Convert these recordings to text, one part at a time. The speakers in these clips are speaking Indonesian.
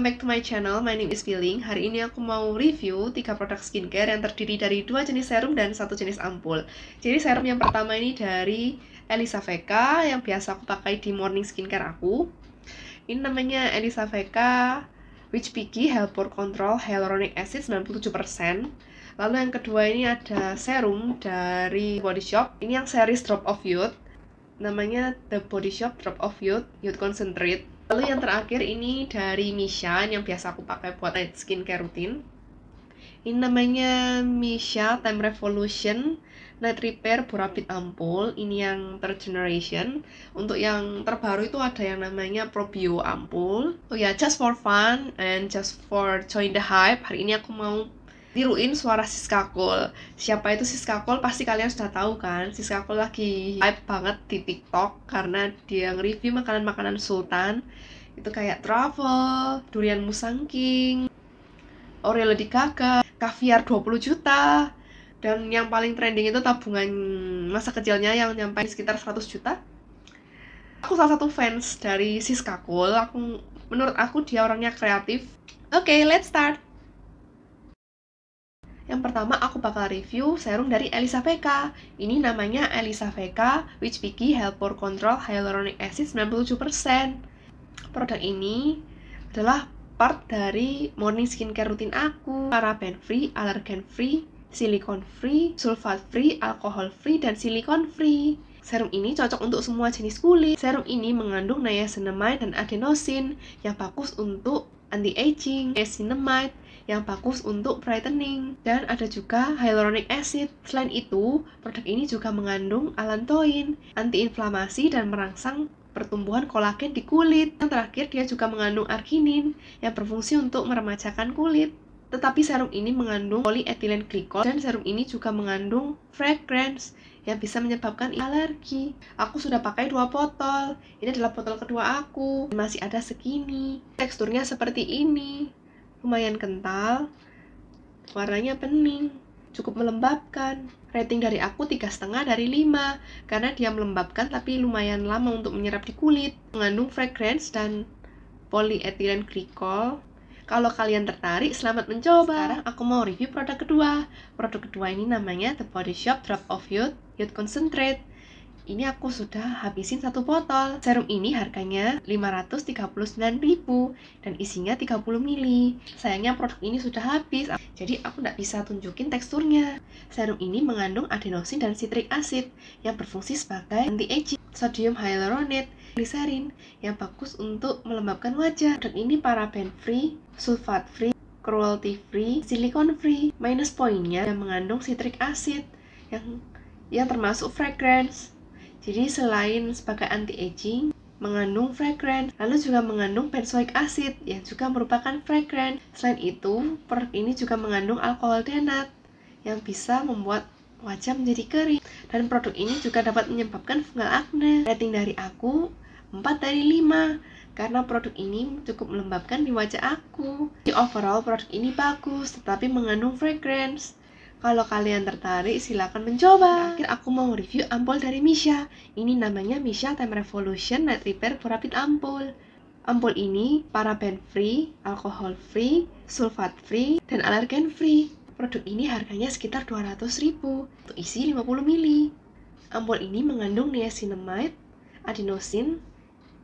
welcome back to my channel. My name is Feeling. Hari ini aku mau review 3 produk skincare yang terdiri dari dua jenis serum dan satu jenis ampul. Jadi serum yang pertama ini dari Elisa Veka yang biasa aku pakai di morning skincare aku. Ini namanya Elisa Veka Witch Peaky Pore Control Hyaluronic Acid 97%. Lalu yang kedua ini ada serum dari Body Shop. Ini yang series Drop of Youth. Namanya The Body Shop Drop of Youth Youth Concentrate Lalu yang terakhir ini dari Misha yang biasa aku pakai buat night skincare rutin. Ini namanya Misha Time Revolution Night Repair Borabit Ampul. Ini yang third generation. Untuk yang terbaru itu ada yang namanya Probio Ampul. Oh ya, yeah, just for fun and just for join the hype. Hari ini aku mau tiruin suara Siska Cole. Siapa itu Siska Cole? Pasti kalian sudah tahu kan? Siska Cole lagi hype banget di TikTok karena dia nge-review makanan-makanan sultan. Itu kayak travel durian musangking, Oreo di Gaga, kaviar 20 juta. Dan yang paling trending itu tabungan masa kecilnya yang nyampe sekitar 100 juta. Aku salah satu fans dari Siska Cole. Aku menurut aku dia orangnya kreatif. Oke, okay, let's start. Yang pertama aku bakal review serum dari Elisa VK. Ini namanya Elisa VK Which Picky Helper Control Hyaluronic Acid 97%. Produk ini adalah part dari morning skincare rutin aku, paraben free, allergen free, silikon free, sulfat free, alkohol free, dan silikon free. Serum ini cocok untuk semua jenis kulit. Serum ini mengandung niacinamide dan adenosin yang bagus untuk anti-aging, niacinamide yang bagus untuk brightening. Dan ada juga hyaluronic acid. Selain itu, produk ini juga mengandung allantoin, antiinflamasi dan merangsang pertumbuhan kolagen di kulit. Yang terakhir, dia juga mengandung arginin yang berfungsi untuk meremajakan kulit tetapi serum ini mengandung polyethylene glycol dan serum ini juga mengandung fragrance yang bisa menyebabkan alergi. Aku sudah pakai dua botol. Ini adalah botol kedua aku. Masih ada segini. Teksturnya seperti ini lumayan kental, warnanya bening, cukup melembabkan. Rating dari aku tiga setengah dari 5 karena dia melembabkan tapi lumayan lama untuk menyerap di kulit. Mengandung fragrance dan polyethylene glycol. Kalau kalian tertarik, selamat mencoba. Sekarang aku mau review produk kedua. Produk kedua ini namanya The Body Shop Drop of Youth Youth Concentrate ini aku sudah habisin satu botol. Serum ini harganya 539.000 dan isinya 30 ml. Sayangnya produk ini sudah habis, jadi aku tidak bisa tunjukin teksturnya. Serum ini mengandung adenosin dan citric acid yang berfungsi sebagai anti-aging, sodium hyaluronate, glycerin yang bagus untuk melembabkan wajah. Produk ini paraben free, sulfat free, cruelty free, silikon free. Minus poinnya yang mengandung citric acid yang yang termasuk fragrance jadi selain sebagai anti-aging, mengandung fragrant, lalu juga mengandung benzoic acid yang juga merupakan fragrant. Selain itu, produk ini juga mengandung alkohol denat yang bisa membuat wajah menjadi kering. Dan produk ini juga dapat menyebabkan fungal acne. Rating dari aku 4 dari 5 karena produk ini cukup melembabkan di wajah aku. Di overall produk ini bagus tetapi mengandung fragrance kalau kalian tertarik, silahkan mencoba. Terakhir aku mau review ampul dari Misha. Ini namanya Misha Time Revolution Night Repair Purapid Ampul. Ampul ini paraben free, alkohol free, sulfat free, dan alergen free. Produk ini harganya sekitar 200 ribu, untuk isi 50 ml. Ampul ini mengandung niacinamide, adenosin,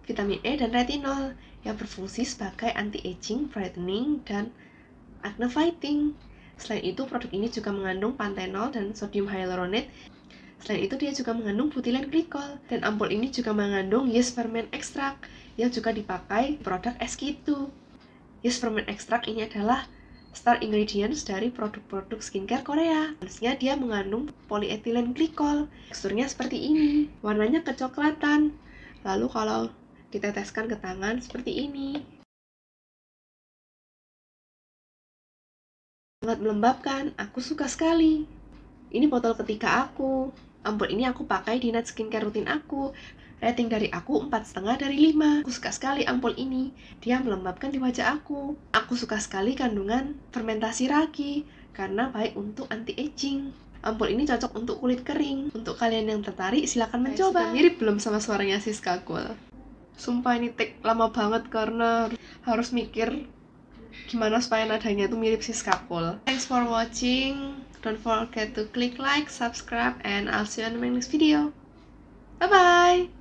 vitamin E, dan retinol yang berfungsi sebagai anti-aging, brightening, dan acne fighting. Selain itu, produk ini juga mengandung pantenol dan sodium hyaluronate. Selain itu, dia juga mengandung butilan glikol. Dan ampul ini juga mengandung yeast ferment extract yang juga dipakai produk es itu. Yeast ferment extract ini adalah star ingredients dari produk-produk skincare Korea. Harusnya dia mengandung polyethylene glycol. Teksturnya seperti ini. Warnanya kecoklatan. Lalu kalau diteteskan ke tangan seperti ini. Sangat melembabkan, aku suka sekali. Ini botol ketika aku. Ampun ini aku pakai di night skincare rutin aku. Rating dari aku 4,5 dari 5. Aku suka sekali ampul ini. Dia melembabkan di wajah aku. Aku suka sekali kandungan fermentasi ragi karena baik untuk anti-aging. Ampul ini cocok untuk kulit kering. Untuk kalian yang tertarik, silahkan mencoba. Sudah mirip belum sama suaranya Siska Kul. Sumpah ini take lama banget karena harus mikir gimana supaya nadanya itu mirip si Cole. Thanks for watching. Don't forget to click like, subscribe, and I'll see you in the next video. Bye-bye!